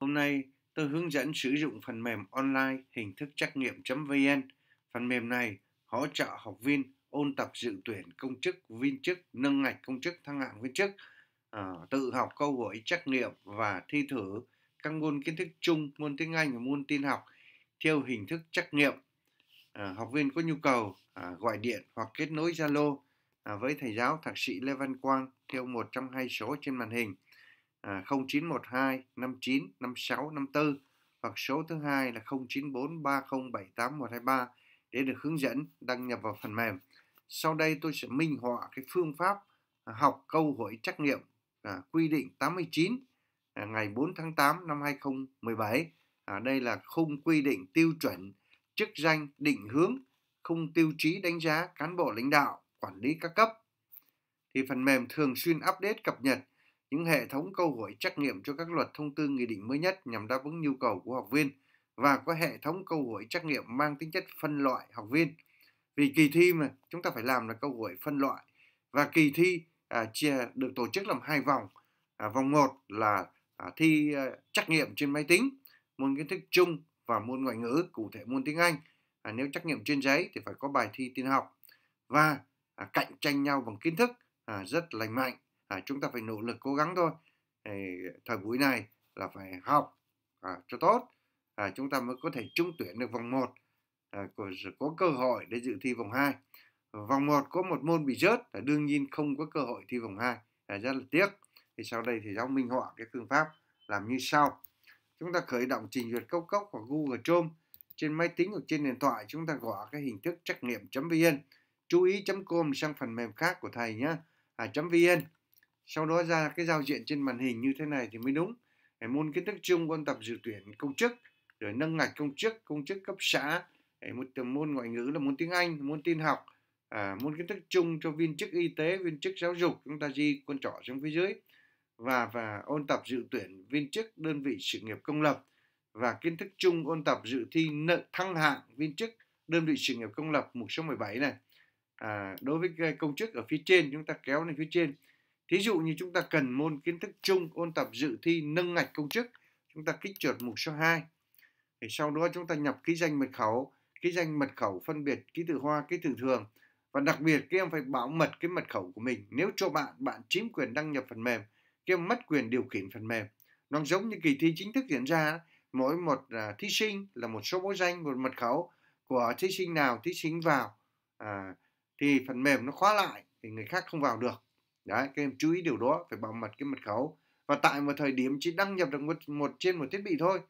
Hôm nay, tôi hướng dẫn sử dụng phần mềm online hình thức trắc nghiệm.vn. Phần mềm này hỗ trợ học viên ôn tập dự tuyển công chức, viên chức, nâng ngạch công chức, thăng hạng viên chức, à, tự học câu hỏi trắc nghiệm và thi thử các môn kiến thức chung, môn tiếng Anh và môn tin học theo hình thức trắc nghiệm. À, học viên có nhu cầu à, gọi điện hoặc kết nối Zalo à, với thầy giáo thạc sĩ Lê Văn Quang theo một trong hai số trên màn hình à, 0912 59 56 54 hoặc số thứ hai là 094 30 78 123 để được hướng dẫn đăng nhập vào phần mềm. Sau đây tôi sẽ minh họa cái phương pháp à, học câu hỏi trắc nghiệm à, quy định 89 à, ngày 4 tháng 8 năm 2017. À, đây là khung quy định tiêu chuẩn chức danh định hướng khung tiêu chí đánh giá cán bộ lãnh đạo quản lý các cấp thì phần mềm thường xuyên update cập nhật những hệ thống câu hỏi trắc nghiệm cho các luật thông tư nghị định mới nhất nhằm đáp ứng nhu cầu của học viên và có hệ thống câu hỏi trắc nghiệm mang tính chất phân loại học viên. Vì kỳ thi mà chúng ta phải làm là câu hỏi phân loại và kỳ thi à, chia được tổ chức làm hai vòng. À, vòng một là à, thi à, trắc nghiệm trên máy tính, môn kiến thức chung và môn ngoại ngữ, cụ thể môn tiếng Anh. À, nếu trắc nghiệm trên giấy thì phải có bài thi tin học và à, cạnh tranh nhau bằng kiến thức à, rất lành mạnh à, chúng ta phải nỗ lực cố gắng thôi à, thời buổi này là phải học à, cho tốt à, chúng ta mới có thể trúng tuyển được vòng 1 à, có, có cơ hội để dự thi vòng 2 vòng 1 có một môn bị rớt là đương nhiên không có cơ hội thi vòng 2 à, rất là tiếc thì sau đây thì giáo minh họa cái phương pháp làm như sau chúng ta khởi động trình duyệt cốc cốc hoặc Google Chrome trên máy tính hoặc trên điện thoại chúng ta gõ cái hình thức trắc nghiệm .vn chú ý .com sang phần mềm khác của thầy nhé à, .vn sau đó ra cái giao diện trên màn hình như thế này thì mới đúng để môn kiến thức chung con tập dự tuyển công chức rồi nâng ngạch công chức công chức cấp xã để một môn ngoại ngữ là môn tiếng anh môn tin học à, môn kiến thức chung cho viên chức y tế viên chức giáo dục chúng ta di con trỏ xuống phía dưới và và ôn tập dự tuyển viên chức đơn vị sự nghiệp công lập và kiến thức chung ôn tập dự thi nợ thăng hạng viên chức đơn vị sự nghiệp công lập mục số 17 này à, đối với công chức ở phía trên chúng ta kéo lên phía trên Thí dụ như chúng ta cần môn kiến thức chung ôn tập dự thi nâng ngạch công chức, chúng ta kích chuột mục số 2. Thì sau đó chúng ta nhập ký danh mật khẩu, ký danh mật khẩu phân biệt ký tự hoa, ký tự thường. Và đặc biệt các em phải bảo mật cái mật khẩu của mình. Nếu cho bạn, bạn chiếm quyền đăng nhập phần mềm, các em mất quyền điều khiển phần mềm. Nó giống như kỳ thi chính thức diễn ra, mỗi một à, thí sinh là một số bố danh, một mật khẩu của thí sinh nào thí sinh vào à, thì phần mềm nó khóa lại thì người khác không vào được. Đấy, các em chú ý điều đó, phải bảo mật cái mật khẩu. Và tại một thời điểm chỉ đăng nhập được một, một trên một thiết bị thôi.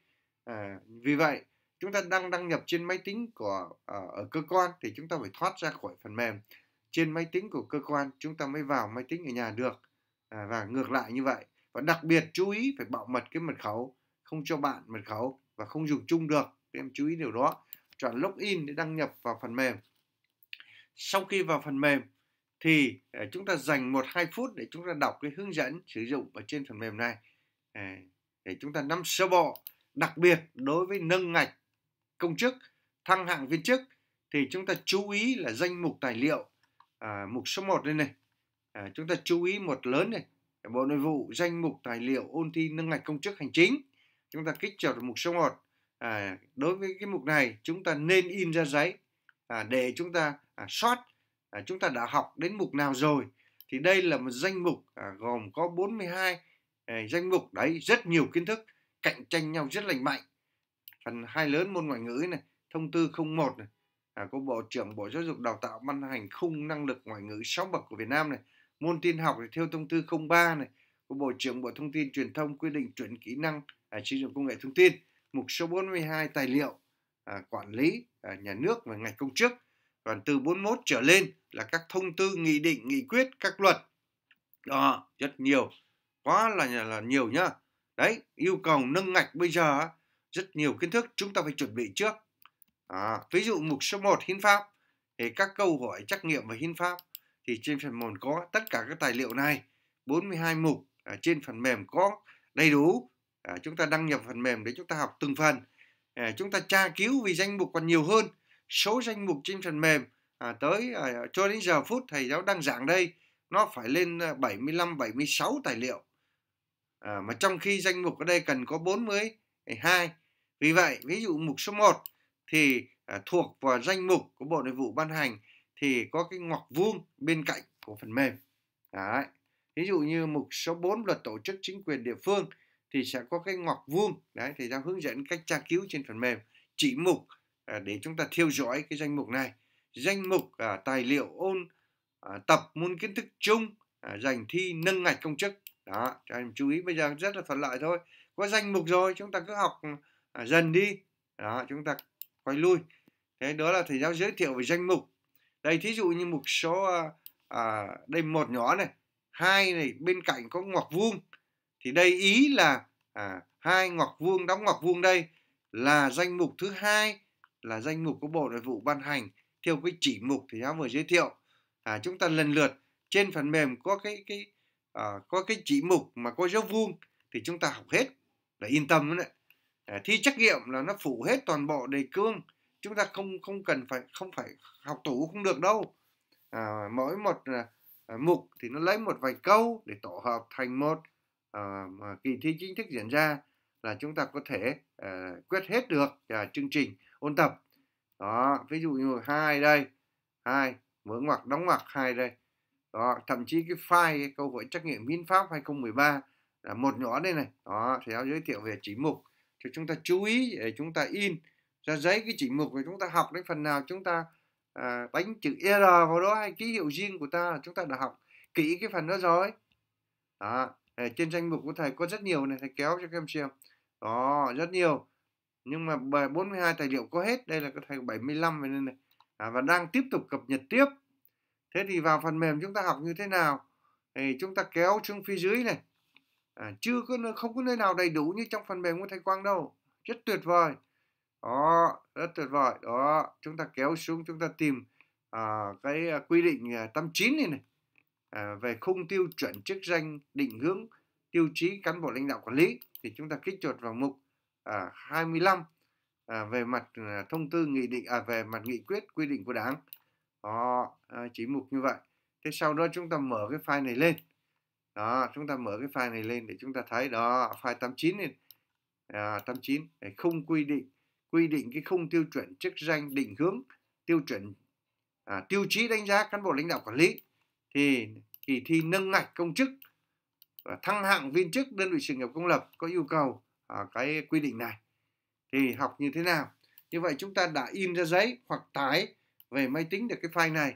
À, vì vậy, chúng ta đang đăng nhập trên máy tính của à, ở cơ quan thì chúng ta phải thoát ra khỏi phần mềm. Trên máy tính của cơ quan chúng ta mới vào máy tính ở nhà được. À, và ngược lại như vậy. Và đặc biệt chú ý phải bảo mật cái mật khẩu, không cho bạn mật khẩu và không dùng chung được. Các em chú ý điều đó. Chọn login để đăng nhập vào phần mềm. Sau khi vào phần mềm, thì ờ, chúng ta dành 1-2 phút để chúng ta đọc cái hướng dẫn sử dụng ở trên phần mềm này ờ, để chúng ta nắm sơ bộ đặc biệt đối với nâng ngạch công chức thăng hạng viên chức thì chúng ta chú ý là danh mục tài liệu à, mục số 1 đây này à, chúng ta chú ý một lớn này bộ nội vụ danh mục tài liệu ôn thi nâng ngạch công chức hành chính chúng ta kích chọn mục số 1 à, đối với cái mục này chúng ta nên in ra giấy à, để chúng ta à, sót à, chúng ta đã học đến mục nào rồi thì đây là một danh mục à, gồm có 42 à, danh mục đấy rất nhiều kiến thức cạnh tranh nhau rất lành mạnh phần hai lớn môn ngoại ngữ này thông tư 01 này à, của bộ trưởng bộ giáo dục đào tạo ban hành khung năng lực ngoại ngữ sáu bậc của Việt Nam này môn tin học thì theo thông tư 03 này của bộ trưởng bộ thông tin truyền thông quy định chuẩn kỹ năng à, sử dụng công nghệ thông tin mục số 42 tài liệu à, quản lý à, nhà nước và ngành công chức còn từ 41 trở lên là các thông tư, nghị định, nghị quyết, các luật. Đó, rất nhiều. Quá là là nhiều nhá. Đấy, yêu cầu nâng ngạch bây giờ rất nhiều kiến thức chúng ta phải chuẩn bị trước. À, ví dụ mục số 1 hiến pháp thì các câu hỏi trắc nghiệm về hiến pháp thì trên phần mềm có tất cả các tài liệu này 42 mục ở à, trên phần mềm có đầy đủ à, chúng ta đăng nhập phần mềm để chúng ta học từng phần à, chúng ta tra cứu vì danh mục còn nhiều hơn số danh mục trên phần mềm à, tới à, cho đến giờ phút thầy giáo đang giảng đây nó phải lên 75 à, 76 tài liệu à, mà trong khi danh mục ở đây cần có 42 vì vậy ví dụ mục số 1 thì à, thuộc vào danh mục của Bộ Nội vụ ban hành thì có cái ngoặc vuông bên cạnh của phần mềm Đấy. ví dụ như mục số 4 luật tổ chức chính quyền địa phương thì sẽ có cái ngoặc vuông đấy thì ra hướng dẫn cách tra cứu trên phần mềm chỉ mục À, để chúng ta theo dõi cái danh mục này danh mục à, tài liệu ôn à, tập môn kiến thức chung à, dành thi nâng ngạch công chức đó cho anh chú ý bây giờ rất là thuận lợi thôi có danh mục rồi chúng ta cứ học à, dần đi đó chúng ta quay lui thế đó là thầy giáo giới thiệu về danh mục đây thí dụ như mục số à, à, đây một nhỏ này hai này bên cạnh có ngoặc vuông thì đây ý là à, hai ngoặc vuông đóng ngoặc vuông đây là danh mục thứ hai là danh mục của Bộ Nội vụ ban hành theo cái chỉ mục thì giáo vừa giới thiệu à, chúng ta lần lượt trên phần mềm có cái cái à, có cái chỉ mục mà có dấu vuông thì chúng ta học hết là yên tâm đấy à, thi trắc nghiệm là nó phủ hết toàn bộ đề cương chúng ta không không cần phải không phải học tủ không được đâu à, mỗi một à, à mục thì nó lấy một vài câu để tổ hợp thành một à, kỳ thi chính thức diễn ra là chúng ta có thể à, quyết hết được à, chương trình ôn tập đó ví dụ như hai đây hai mở ngoặc đóng ngoặc hai đây đó thậm chí cái file cái câu hỏi trắc nghiệm hiến pháp 2013 là một nhỏ đây này đó thì giáo giới thiệu về chỉ mục cho chúng ta chú ý để chúng ta in ra giấy cái chỉ mục của chúng ta học đến phần nào chúng ta à, đánh chữ r vào đó hay ký hiệu riêng của ta là chúng ta đã học kỹ cái phần đó rồi đó à, trên danh mục của thầy có rất nhiều này thầy kéo cho các em xem đó rất nhiều nhưng mà bài 42 tài liệu có hết đây là cái thầy 75 đây này à, và đang tiếp tục cập nhật tiếp thế thì vào phần mềm chúng ta học như thế nào thì chúng ta kéo xuống phía dưới này à, chưa có nơi không có nơi nào đầy đủ như trong phần mềm của thầy Quang đâu rất tuyệt vời đó rất tuyệt vời đó chúng ta kéo xuống chúng ta tìm à, cái à, quy định à, tám chín này này à, về khung tiêu chuẩn chức danh định hướng tiêu chí cán bộ lãnh đạo quản lý thì chúng ta kích chuột vào mục à, 25 à, về mặt à, thông tư nghị định à, về mặt nghị quyết quy định của đảng đó à, chỉ mục như vậy thế sau đó chúng ta mở cái file này lên đó chúng ta mở cái file này lên để chúng ta thấy đó file 89 này à, 89 không quy định quy định cái không tiêu chuẩn chức danh định hướng tiêu chuẩn à, tiêu chí đánh giá cán bộ lãnh đạo quản lý thì kỳ thi nâng ngạch công chức và thăng hạng viên chức đơn vị sự nghiệp công lập có yêu cầu à, cái quy định này thì học như thế nào như vậy chúng ta đã in ra giấy hoặc tải về máy tính được cái file này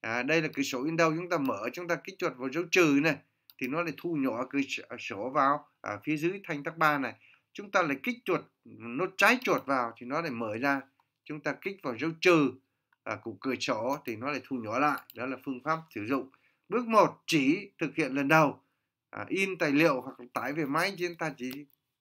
à, đây là cửa sổ in đâu chúng ta mở chúng ta kích chuột vào dấu trừ này thì nó lại thu nhỏ cửa à, sổ vào à, phía dưới thanh tắc ba này chúng ta lại kích chuột nốt trái chuột vào thì nó lại mở ra chúng ta kích vào dấu trừ à, của cửa sổ thì nó lại thu nhỏ lại đó là phương pháp sử dụng bước 1 chỉ thực hiện lần đầu à, in tài liệu hoặc tải về máy chúng ta chỉ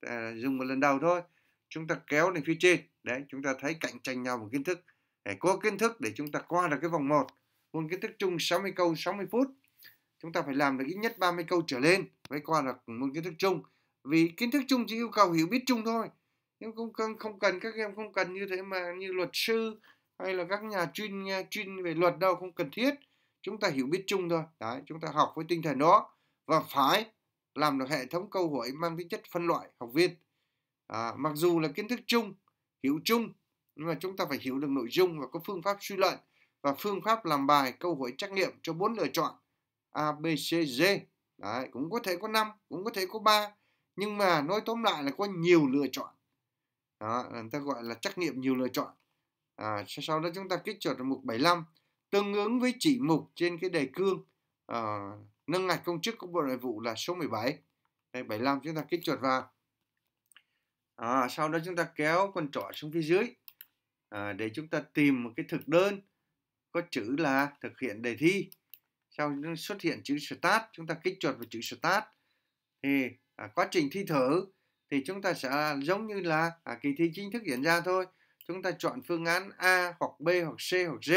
À, dùng một lần đầu thôi chúng ta kéo lên phía trên đấy chúng ta thấy cạnh tranh nhau một kiến thức để có kiến thức để chúng ta qua được cái vòng 1 môn kiến thức chung 60 câu 60 phút chúng ta phải làm được ít nhất 30 câu trở lên mới qua được môn kiến thức chung vì kiến thức chung chỉ yêu cầu hiểu biết chung thôi nhưng cũng không, không cần các em không cần như thế mà như luật sư hay là các nhà chuyên à, chuyên về luật đâu không cần thiết chúng ta hiểu biết chung thôi đấy chúng ta học với tinh thần đó và phải làm được hệ thống câu hỏi mang tính chất phân loại học viên à, mặc dù là kiến thức chung hiểu chung nhưng mà chúng ta phải hiểu được nội dung và có phương pháp suy luận và phương pháp làm bài câu hỏi trắc nghiệm cho bốn lựa chọn A B C D Đấy, cũng có thể có 5, cũng có thể có 3 nhưng mà nói tóm lại là có nhiều lựa chọn đó, người ta gọi là trắc nghiệm nhiều lựa chọn à, sau đó chúng ta kích chuột mục 75 tương ứng với chỉ mục trên cái đề cương à, nâng ngạch công chức của Bộ Nội vụ là số 17. Đây 75 chúng ta kích chuột vào. À, sau đó chúng ta kéo con trỏ xuống phía dưới à, để chúng ta tìm một cái thực đơn có chữ là thực hiện đề thi. Sau đó xuất hiện chữ start, chúng ta kích chuột vào chữ start. Thì à, quá trình thi thử thì chúng ta sẽ giống như là à, kỳ thi chính thức diễn ra thôi. Chúng ta chọn phương án A hoặc B hoặc C hoặc D.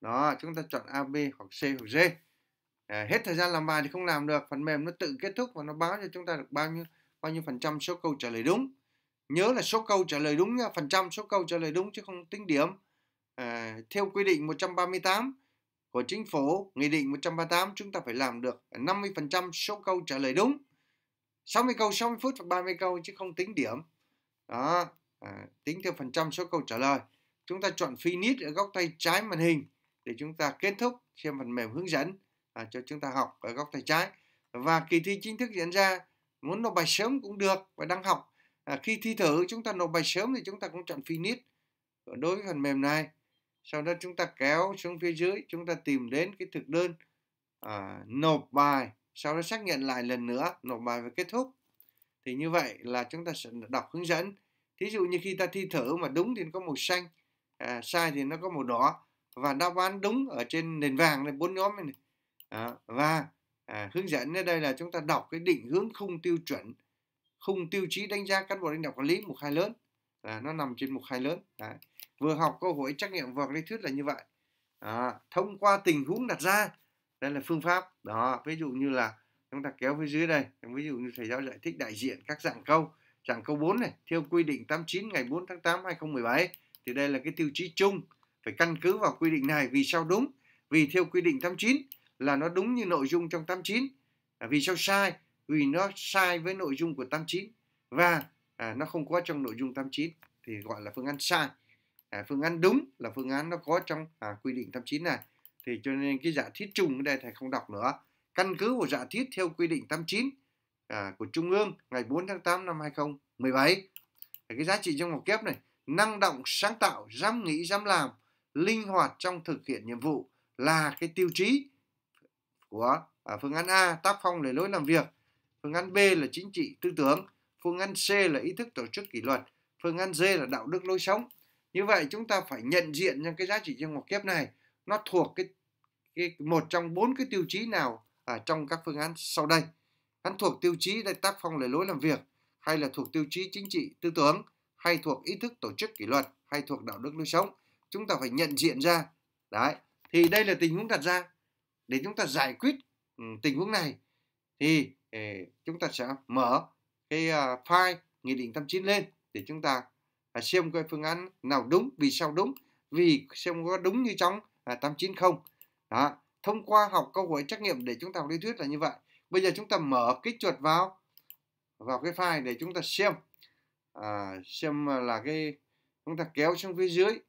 Đó, chúng ta chọn A, B hoặc C hoặc D à, hết thời gian làm bài thì không làm được phần mềm nó tự kết thúc và nó báo cho chúng ta được bao nhiêu bao nhiêu phần trăm số câu trả lời đúng nhớ là số câu trả lời đúng nha phần trăm số câu trả lời đúng chứ không tính điểm à, theo quy định 138 của chính phủ nghị định 138 chúng ta phải làm được 50% số câu trả lời đúng 60 câu 60 phút và 30 câu chứ không tính điểm đó à, tính theo phần trăm số câu trả lời chúng ta chọn finish ở góc tay trái màn hình để chúng ta kết thúc trên phần mềm hướng dẫn à, cho chúng ta học ở góc tay trái và kỳ thi chính thức diễn ra muốn nộp bài sớm cũng được và đang học à, khi thi thử chúng ta nộp bài sớm thì chúng ta cũng chọn finish đối với phần mềm này sau đó chúng ta kéo xuống phía dưới chúng ta tìm đến cái thực đơn à, nộp bài sau đó xác nhận lại lần nữa nộp bài và kết thúc thì như vậy là chúng ta sẽ đọc hướng dẫn thí dụ như khi ta thi thử mà đúng thì nó có màu xanh à, sai thì nó có màu đỏ và đáp án đúng ở trên nền vàng này bốn nhóm này, này và à, hướng dẫn ở đây là chúng ta đọc cái định hướng khung tiêu chuẩn khung tiêu chí đánh giá cán bộ lãnh đạo quản lý mục hai lớn là nó nằm trên mục hai lớn Đấy. vừa học câu hỏi trắc nghiệm vừa lý thuyết là như vậy à, thông qua tình huống đặt ra đây là phương pháp đó ví dụ như là chúng ta kéo phía dưới đây ví dụ như thầy giáo giải thích đại diện các dạng câu dạng câu 4 này theo quy định 89 ngày 4 tháng 8 2017 thì đây là cái tiêu chí chung phải căn cứ vào quy định này vì sao đúng vì theo quy định 89 là nó đúng như nội dung trong 89 à, vì sao sai vì nó sai với nội dung của 89 và à, nó không có trong nội dung 89 thì gọi là phương án sai à, phương án đúng là phương án nó có trong à, quy định 89 này thì cho nên cái giả thiết chung ở đây thầy không đọc nữa căn cứ của giả thiết theo quy định 89 à, của Trung ương ngày 4 tháng 8 năm 2017 thì cái giá trị trong một kép này năng động sáng tạo dám nghĩ dám làm linh hoạt trong thực hiện nhiệm vụ là cái tiêu chí của à, phương án A tác phong là lối làm việc phương án B là chính trị tư tưởng phương án C là ý thức tổ chức kỷ luật phương án D là đạo đức lối sống như vậy chúng ta phải nhận diện những cái giá trị trong học kép này nó thuộc cái, cái một trong bốn cái tiêu chí nào ở trong các phương án sau đây hắn thuộc tiêu chí đây tác phong lề lối làm việc hay là thuộc tiêu chí chính trị tư tưởng hay thuộc ý thức tổ chức kỷ luật hay thuộc đạo đức lối sống chúng ta phải nhận diện ra đấy thì đây là tình huống đặt ra để chúng ta giải quyết ừ, tình huống này thì ờ, chúng ta sẽ mở cái ờ, file nghị định 89 lên để chúng ta à, xem cái phương án nào đúng vì sao đúng vì xem có đúng như trong 89 à, không đó thông qua học câu hỏi trắc nghiệm để chúng ta học lý thuyết là như vậy bây giờ chúng ta mở kích chuột vào vào cái file để chúng ta xem à, xem là cái chúng ta kéo xuống phía dưới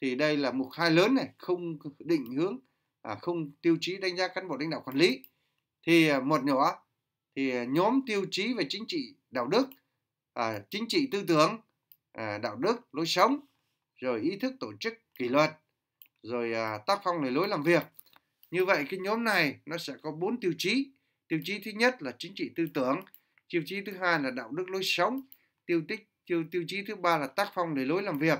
thì đây là mục hai lớn này không định hướng à, không tiêu chí đánh giá cán bộ lãnh đạo quản lý thì à, một nhỏ thì à, nhóm tiêu chí về chính trị đạo đức à, chính trị tư tưởng à, đạo đức lối sống rồi ý thức tổ chức kỷ luật rồi à, tác phong lề lối làm việc như vậy cái nhóm này nó sẽ có bốn tiêu chí tiêu chí thứ nhất là chính trị tư tưởng tiêu chí thứ hai là đạo đức lối sống tiêu tích tiêu, tiêu chí thứ ba là tác phong lề lối làm việc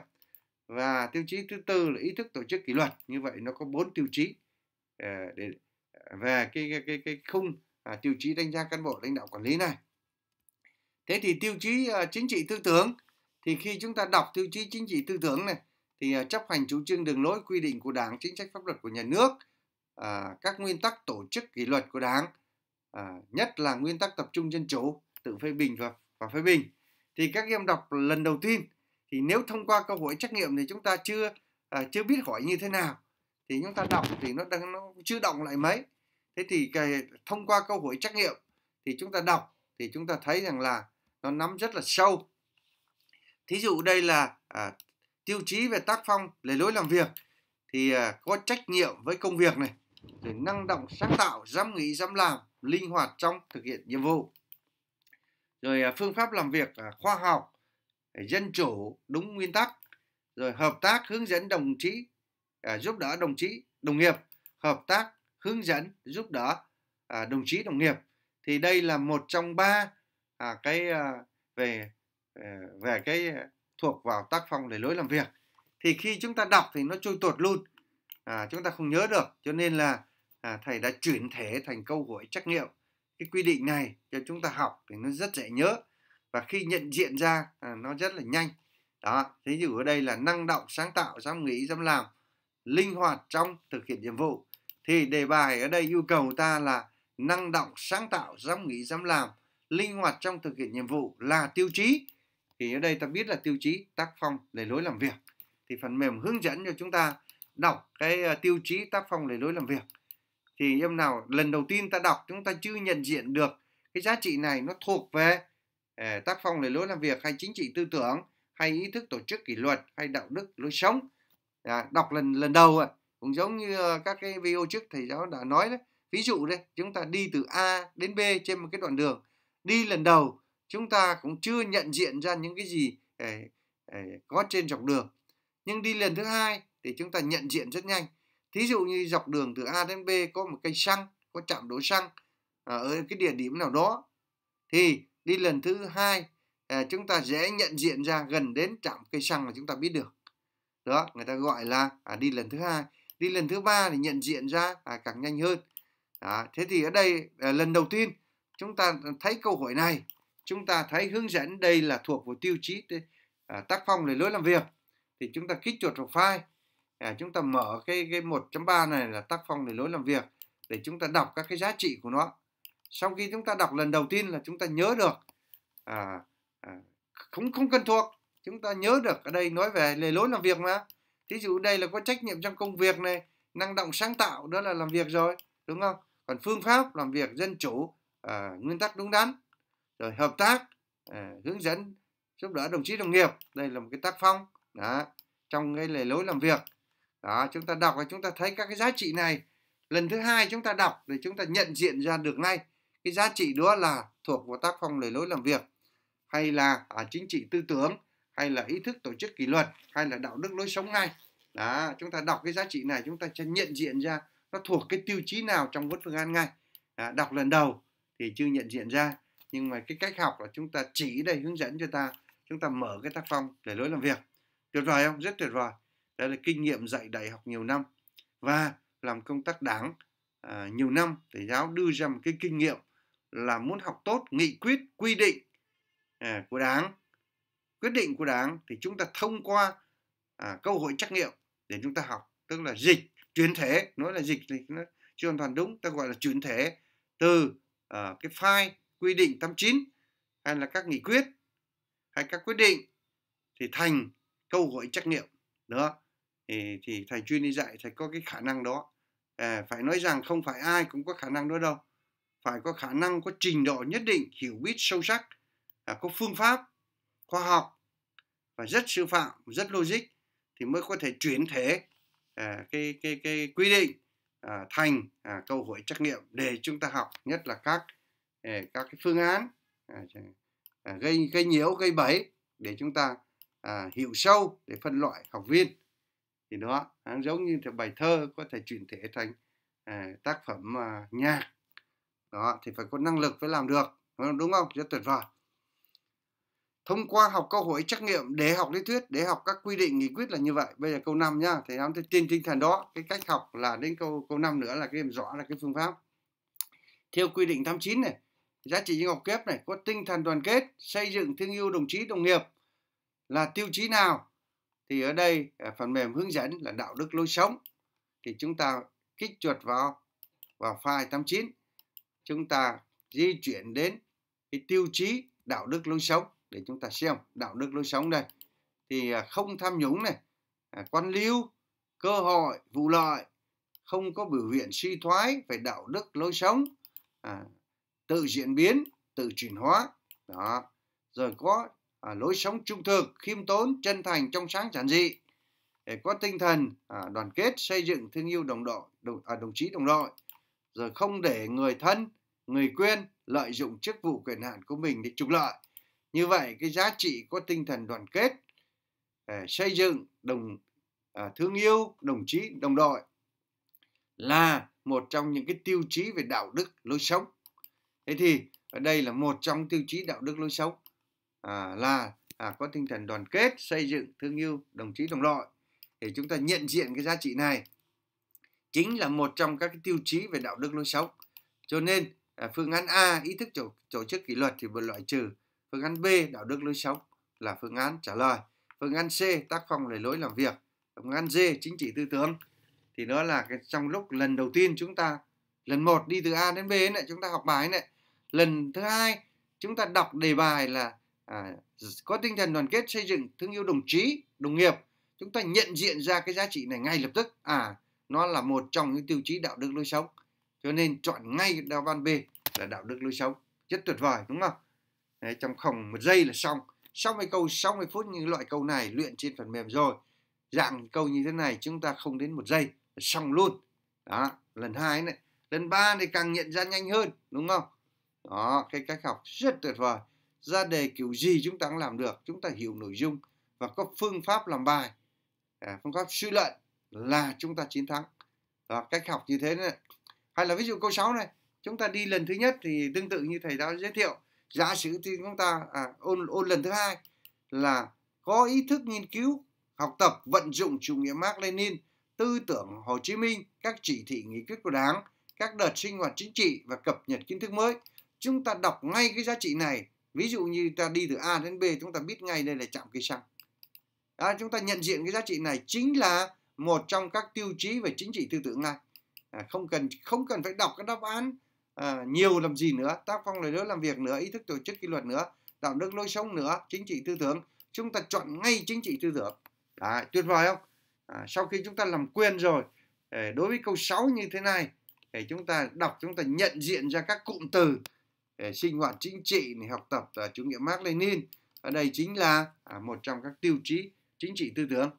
và tiêu chí thứ tư là ý thức tổ chức kỷ luật như vậy nó có bốn tiêu chí Ờ, để ờ, về cái cái cái, cái khung à, tiêu chí đánh giá cán bộ lãnh đạo quản lý này thế thì tiêu chí à, chính trị tư tưởng thì khi chúng ta đọc tiêu chí chính trị tư tưởng này thì à, chấp hành chủ trương đường lối quy định của đảng chính sách pháp luật của nhà nước à, các nguyên tắc tổ chức kỷ luật của đảng à, nhất là nguyên tắc tập trung dân chủ tự phê bình và, và phê bình thì các em đọc lần đầu tiên thì nếu thông qua câu hỏi trắc nghiệm thì chúng ta chưa à, chưa biết hỏi như thế nào thì chúng ta đọc thì nó đang nó chưa động lại mấy thế thì cái thông qua câu hỏi trắc nghiệm thì chúng ta đọc thì chúng ta thấy rằng là nó nắm rất là sâu thí dụ đây là à, tiêu chí về tác phong lề lối làm việc thì à, có trách nhiệm với công việc này rồi năng động sáng tạo dám nghĩ dám làm linh hoạt trong thực hiện nhiệm vụ rồi à, phương pháp làm việc à, khoa học dân chủ đúng nguyên tắc rồi hợp tác hướng dẫn đồng chí À, giúp đỡ đồng chí đồng nghiệp hợp tác hướng dẫn giúp đỡ à, đồng chí đồng nghiệp thì đây là một trong ba à, cái về về cái thuộc vào tác phong lề lối làm việc thì khi chúng ta đọc thì nó trôi tuột luôn à, chúng ta không nhớ được cho nên là à, thầy đã chuyển thể thành câu hỏi trắc nghiệm cái quy định này cho chúng ta học thì nó rất dễ nhớ và khi nhận diện ra à, nó rất là nhanh đó thế dụ ở đây là năng động sáng tạo dám nghĩ dám làm linh hoạt trong thực hiện nhiệm vụ thì đề bài ở đây yêu cầu ta là năng động sáng tạo dám nghĩ dám làm linh hoạt trong thực hiện nhiệm vụ là tiêu chí thì ở đây ta biết là tiêu chí tác phong lề lối làm việc thì phần mềm hướng dẫn cho chúng ta đọc cái ờ, tiêu chí tác phong lề lối làm việc thì em nào lần đầu tiên ta đọc chúng ta chưa nhận diện được cái giá trị này nó thuộc về ờ, tác phong lề lối làm việc hay chính trị tư tưởng hay ý thức tổ chức kỷ luật hay đạo đức lối sống à, đọc lần lần đầu à. cũng giống như ờ, các cái video trước thầy giáo đã nói đấy ví dụ đây chúng ta đi từ a đến b trên một cái đoạn đường đi lần đầu chúng ta cũng chưa nhận diện ra những cái gì để, để có trên dọc đường nhưng đi lần thứ hai thì chúng ta nhận diện rất nhanh thí dụ như dọc đường từ a đến b có một cây xăng có trạm đổ xăng à, ở cái địa điểm nào đó thì đi lần thứ hai à, chúng ta dễ nhận diện ra gần đến trạm cây xăng là chúng ta biết được đó người ta gọi là à, đi lần thứ hai đi lần thứ ba thì nhận diện ra à, càng nhanh hơn đó. thế thì ở đây à, lần đầu tiên chúng ta thấy câu hỏi này chúng ta thấy hướng dẫn đây là thuộc vào tiêu chí à, tác phong về lối làm việc thì chúng ta kích chuột vào file à, chúng ta mở cái cái 1.3 này là tác phong về lối làm việc để chúng ta đọc các cái giá trị của nó sau khi chúng ta đọc lần đầu tiên là chúng ta nhớ được à, à, không không cần thuộc chúng ta nhớ được ở đây nói về lề lối làm việc mà thí dụ đây là có trách nhiệm trong công việc này năng động sáng tạo đó là làm việc rồi đúng không còn phương pháp làm việc dân chủ à, nguyên tắc đúng đắn rồi hợp tác à, hướng dẫn giúp đỡ đồng chí đồng nghiệp đây là một cái tác phong đó trong cái lề lối làm việc đó chúng ta đọc và chúng ta thấy các cái giá trị này lần thứ hai chúng ta đọc để chúng ta nhận diện ra được ngay cái giá trị đó là thuộc vào tác phong lề lối làm việc hay là à, chính trị tư tưởng hay là ý thức tổ chức kỷ luật hay là đạo đức lối sống ngay, đó chúng ta đọc cái giá trị này chúng ta sẽ nhận diện ra nó thuộc cái tiêu chí nào trong vấn phương an ngay đó, đọc lần đầu thì chưa nhận diện ra nhưng mà cái cách học là chúng ta chỉ đây hướng dẫn cho ta chúng ta mở cái tác phong để lối làm việc tuyệt vời không rất tuyệt vời đây là kinh nghiệm dạy đại học nhiều năm và làm công tác đảng à, nhiều năm thầy giáo đưa ra một cái kinh nghiệm là muốn học tốt nghị quyết quy định à, của đảng quyết định của đảng thì chúng ta thông qua à, câu hội trắc nghiệm để chúng ta học tức là dịch chuyển thể nói là dịch thì nó chưa hoàn toàn đúng ta gọi là chuyển thể từ à, cái file quy định 89 hay là các nghị quyết hay các quyết định thì thành câu hỏi trắc nghiệm nữa thì, thì thầy chuyên đi dạy thầy có cái khả năng đó à, phải nói rằng không phải ai cũng có khả năng đó đâu phải có khả năng có trình độ nhất định hiểu biết sâu sắc à, có phương pháp khoa học và rất sư phạm rất logic thì mới có thể chuyển thể à, cái cái cái quy định à, thành à, câu hỏi trắc nghiệm để chúng ta học nhất là các à, các cái phương án à, à, gây gây nhiễu gây bẫy để chúng ta à, hiểu sâu để phân loại học viên thì đó à, giống như bài thơ có thể chuyển thể thành à, tác phẩm à, nhạc đó thì phải có năng lực mới làm được đúng không rất tuyệt vời thông qua học câu hỏi trắc nghiệm để học lý thuyết để học các quy định nghị quyết là như vậy bây giờ câu 5 nhá thầy nắm trên tinh thần đó cái cách học là đến câu câu 5 nữa là cái em rõ là cái phương pháp theo quy định 89 này giá trị những học kép này có tinh thần đoàn kết xây dựng thương yêu đồng chí đồng nghiệp là tiêu chí nào thì ở đây à, phần mềm hướng dẫn là đạo đức lối sống thì chúng ta kích chuột vào vào file 89 chúng ta di chuyển đến cái tiêu chí đạo đức lối sống để chúng ta xem đạo đức lối sống đây thì à, không tham nhũng này à, quan liêu cơ hội vụ lợi không có biểu hiện suy thoái về đạo đức lối sống à, tự diễn biến tự chuyển hóa đó rồi có à, lối sống trung thực khiêm tốn chân thành trong sáng giản dị để có tinh thần à, đoàn kết xây dựng thương yêu đồng đội đồng, à, đồng chí đồng đội rồi không để người thân người quen lợi dụng chức vụ quyền hạn của mình để trục lợi như vậy cái giá trị có tinh thần đoàn kết à, xây dựng đồng à, thương yêu đồng chí đồng đội là một trong những cái tiêu chí về đạo đức lối sống thế thì ở đây là một trong tiêu chí đạo đức lối sống à, là à, có tinh thần đoàn kết xây dựng thương yêu đồng chí đồng đội thì chúng ta nhận diện cái giá trị này chính là một trong các cái tiêu chí về đạo đức lối sống cho nên à, phương án a ý thức tổ, tổ chức kỷ luật thì vừa loại trừ Phương án B đạo đức lối sống là phương án trả lời. Phương án C tác phong lề lối làm việc. Phương án D chính trị tư tưởng thì nó là cái trong lúc lần đầu tiên chúng ta lần một đi từ A đến B này chúng ta học bài này lần thứ hai chúng ta đọc đề bài là à, có tinh thần đoàn kết xây dựng thương yêu đồng chí đồng nghiệp chúng ta nhận diện ra cái giá trị này ngay lập tức à nó là một trong những tiêu chí đạo đức lối sống cho nên chọn ngay đáp án B là đạo đức lối sống rất tuyệt vời đúng không Đấy, trong khoảng một giây là xong 60 câu 60 phút những loại câu này luyện trên phần mềm rồi dạng câu như thế này chúng ta không đến một giây là xong luôn đó lần hai này lần ba thì càng nhận ra nhanh hơn đúng không đó cái cách học rất tuyệt vời ra đề kiểu gì chúng ta cũng làm được chúng ta hiểu nội dung và có phương pháp làm bài à, phương pháp suy luận là chúng ta chiến thắng đó, cách học như thế này hay là ví dụ câu 6 này chúng ta đi lần thứ nhất thì tương tự như thầy đã giới thiệu giả sử thì chúng ta à, ôn ôn lần thứ hai là có ý thức nghiên cứu học tập vận dụng chủ nghĩa Mark Lenin tư tưởng Hồ Chí Minh các chỉ thị nghị quyết của Đảng các đợt sinh hoạt chính trị và cập nhật kiến thức mới chúng ta đọc ngay cái giá trị này ví dụ như ta đi từ A đến B chúng ta biết ngay đây là trạm cây xăng à, chúng ta nhận diện cái giá trị này chính là một trong các tiêu chí về chính trị tư tưởng này à, không cần không cần phải đọc cái đáp án à, nhiều làm gì nữa tác phong lời nói làm việc nữa ý thức tổ chức kỷ luật nữa đạo đức lối sống nữa chính trị tư tưởng chúng ta chọn ngay chính trị tư tưởng à, tuyệt vời không à, sau khi chúng ta làm quyền rồi ờ, đối với câu 6 như thế này để chúng ta đọc chúng ta nhận diện ra các cụm từ để ờ, sinh hoạt chính trị này học tập uh, chủ nghĩa Mark Lenin ở đây chính là à, một trong các tiêu chí chính trị tư tưởng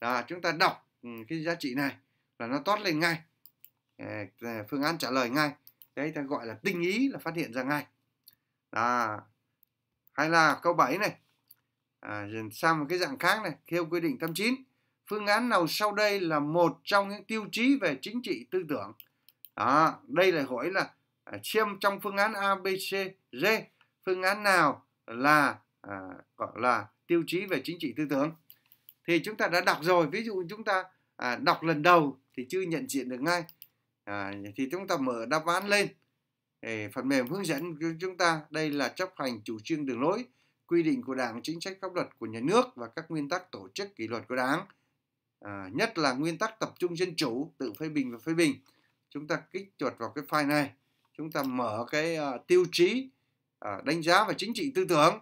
là chúng ta đọc ừ, cái giá trị này là nó toát lên ngay phương án trả lời ngay đấy ta gọi là tinh ý là phát hiện ra ngay à, hay là câu 7 này à, sang một cái dạng khác này theo quy định 89 phương án nào sau đây là một trong những tiêu chí về chính trị tư tưởng à, đây là hỏi là chiêm à, trong phương án A, B, C, D phương án nào là à, gọi là tiêu chí về chính trị tư tưởng thì chúng ta đã đọc rồi ví dụ chúng ta à, đọc lần đầu thì chưa nhận diện được ngay à, thì chúng ta mở đáp án lên để phần mềm hướng dẫn chúng ta đây là chấp hành chủ trương đường lối quy định của đảng chính sách pháp luật của nhà nước và các nguyên tắc tổ chức kỷ luật của đảng à, nhất là nguyên tắc tập trung dân chủ tự phê bình và phê bình chúng ta kích chuột vào cái file này chúng ta mở cái uh, tiêu chí uh, đánh giá và chính trị tư tưởng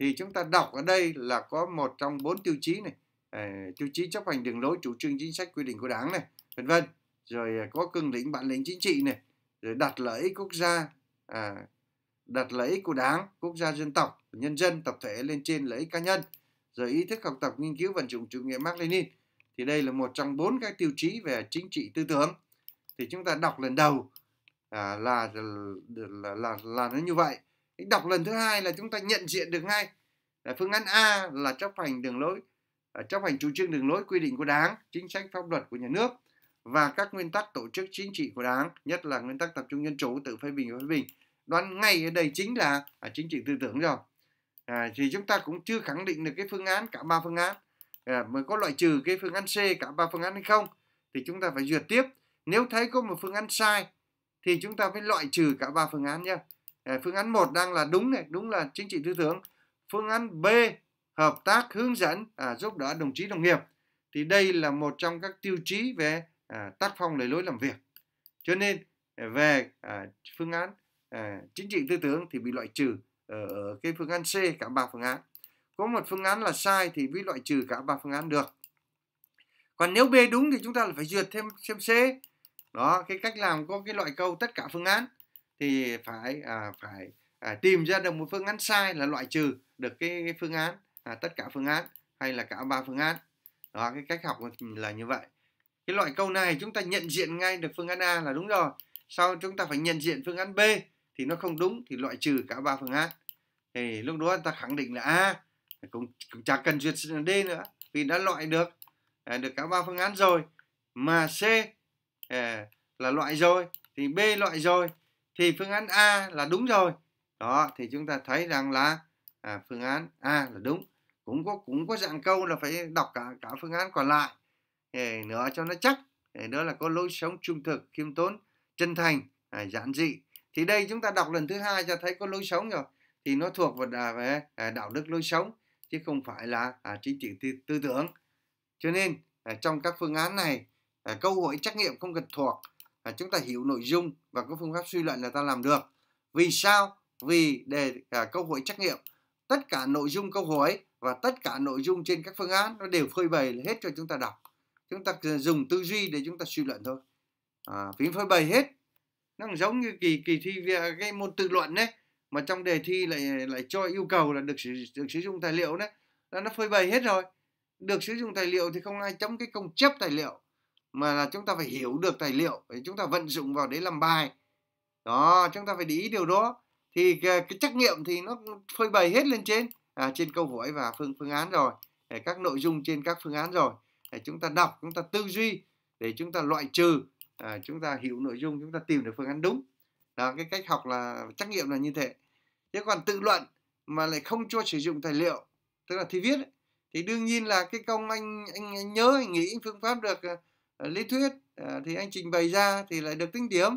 thì chúng ta đọc ở đây là có một trong bốn tiêu chí này uh, tiêu chí chấp hành đường lối chủ trương chính sách quy định của đảng này vân vân rồi à, có cương lĩnh bản lĩnh chính trị này rồi đặt lợi ích quốc gia à, đặt lợi ích của đảng quốc gia dân tộc nhân dân tập thể lên trên lợi ích cá nhân rồi ý thức học tập nghiên cứu vận dụng chủ nghĩa Mark Lenin thì đây là một trong bốn cái tiêu chí về chính trị tư tưởng thì chúng ta đọc lần đầu à, là, là là là nó như vậy đọc lần thứ hai là chúng ta nhận diện được ngay à, phương án A là chấp hành đường lối à, chấp hành chủ trương đường lối quy định của đảng chính sách pháp luật của nhà nước và các nguyên tắc tổ chức chính trị của đảng, nhất là nguyên tắc tập trung dân chủ, tự phê bình và phê bình. Đoán ngay ở đây chính là à, chính trị tư tưởng rồi. À, thì chúng ta cũng chưa khẳng định được cái phương án cả ba phương án à, mới có loại trừ cái phương án C cả ba phương án hay không thì chúng ta phải duyệt tiếp nếu thấy có một phương án sai thì chúng ta phải loại trừ cả ba phương án nhé à, phương án 1 đang là đúng này đúng là chính trị tư tưởng phương án B hợp tác hướng dẫn à, giúp đỡ đồng chí đồng nghiệp thì đây là một trong các tiêu chí về À, tác phong lề lối làm việc cho nên à, về à, phương án à, chính trị tư tưởng thì bị loại trừ ở, cái phương án C cả ba phương án có một phương án là sai thì bị loại trừ cả ba phương án được còn nếu B đúng thì chúng ta phải duyệt thêm xem C đó cái cách làm có cái loại câu tất cả phương án thì phải à, phải à, tìm ra được một phương án sai là loại trừ được cái, cái phương án à, tất cả phương án hay là cả ba phương án đó cái cách học là như vậy cái loại câu này chúng ta nhận diện ngay được phương án A là đúng rồi sau chúng ta phải nhận diện phương án B thì nó không đúng thì loại trừ cả ba phương án thì lúc đó ta khẳng định là A cũng, cũng chẳng cần duyệt D nữa vì đã loại được à, được cả ba phương án rồi mà C à, là loại rồi thì B loại rồi thì phương án A là đúng rồi đó thì chúng ta thấy rằng là à, phương án A là đúng cũng có cũng có dạng câu là phải đọc cả cả phương án còn lại nữa cho nó chắc để đó là có lối sống trung thực khiêm tốn chân thành à, giản dị thì đây chúng ta đọc lần thứ hai cho thấy có lối sống rồi thì nó thuộc vào à, về à, đạo đức lối sống chứ không phải là chính trị tư, tư tưởng cho nên trong các phương án này câu hỏi trắc nghiệm không cần thuộc chúng ta hiểu nội dung và có phương pháp suy luận là ta làm được vì sao vì đề câu hỏi trắc nghiệm tất cả nội dung câu hỏi và tất cả nội dung trên các phương án nó đều phơi bày hết cho chúng ta đọc chúng ta dùng tư duy để chúng ta suy luận thôi à, phím phơi bày hết nó giống như kỳ kỳ thi về cái môn tự luận đấy mà trong đề thi lại lại cho yêu cầu là được sử, được sử dụng tài liệu đấy là nó phơi bày hết rồi được sử dụng tài liệu thì không ai chấm cái công chấp tài liệu mà là chúng ta phải hiểu được tài liệu để chúng ta vận dụng vào để làm bài đó chúng ta phải để ý điều đó thì cái, cái trắc nghiệm thì nó phơi bày hết lên trên à, trên câu hỏi và phương phương án rồi các nội dung trên các phương án rồi để chúng ta đọc chúng ta tư duy để chúng ta loại trừ à, chúng ta hiểu nội dung chúng ta tìm được phương án đúng đó cái cách học là trắc nghiệm là như thế thế còn tự luận mà lại không cho sử dụng tài liệu tức là thi viết ấy, thì đương nhiên là cái công anh anh, anh nhớ anh nghĩ phương pháp được uh, lý thuyết uh, thì anh trình bày ra thì lại được tính điểm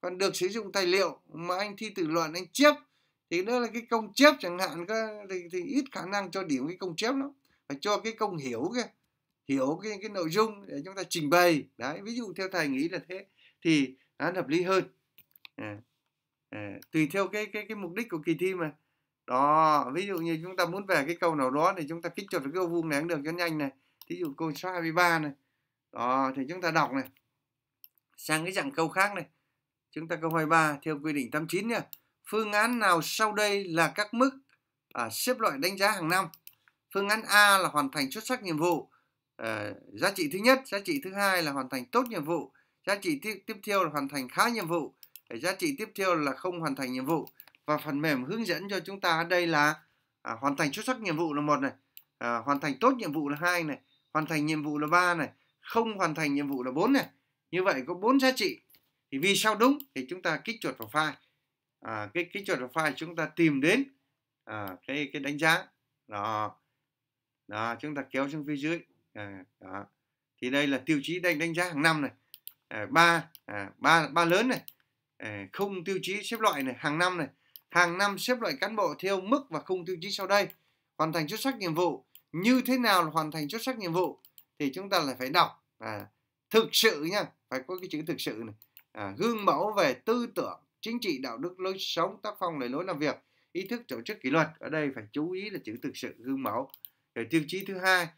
còn được sử dụng tài liệu mà anh thi tự luận anh chép thì đó là cái công chép chẳng hạn thì, thì ít khả năng cho điểm cái công chép lắm phải cho cái công hiểu kia hiểu cái cái nội dung để chúng ta trình bày đấy ví dụ theo thầy nghĩ là thế thì nó hợp lý hơn à, à, tùy theo cái cái cái mục đích của kỳ thi mà đó ví dụ như chúng ta muốn về cái câu nào đó thì chúng ta kích chuột cái ô vuông này được cho nhanh này thí dụ câu số 23 này đó thì chúng ta đọc này sang cái dạng câu khác này chúng ta câu 23 theo quy định 89 nha phương án nào sau đây là các mức à, xếp loại đánh giá hàng năm phương án A là hoàn thành xuất sắc nhiệm vụ Ờ, giá trị thứ nhất giá trị thứ hai là hoàn thành tốt nhiệm vụ giá trị tiếp, tiếp theo là hoàn thành khá nhiệm vụ ờ, giá trị tiếp theo là không hoàn thành nhiệm vụ và phần mềm hướng dẫn cho chúng ta đây là à, hoàn thành xuất sắc nhiệm vụ là một này à, hoàn thành tốt nhiệm vụ là hai này hoàn thành nhiệm vụ là ba này không hoàn thành nhiệm vụ là bốn này như vậy có bốn giá trị thì vì sao đúng thì chúng ta kích chuột vào file à, cái kích chuột vào file chúng ta tìm đến à, cái cái đánh giá đó đó chúng ta kéo xuống phía dưới à, đó thì đây là tiêu chí đánh đánh giá hàng năm này à, ba à, ba ba lớn này à, không tiêu chí xếp loại này hàng năm này hàng năm xếp loại cán bộ theo mức và không tiêu chí sau đây hoàn thành xuất sắc nhiệm vụ như thế nào là hoàn thành xuất sắc nhiệm vụ thì chúng ta lại phải đọc à, thực sự nha phải có cái chữ thực sự này à, gương mẫu về tư tưởng chính trị đạo đức lối sống tác phong lề lối làm việc ý thức tổ chức kỷ luật ở đây phải chú ý là chữ thực sự gương mẫu rồi tiêu chí thứ hai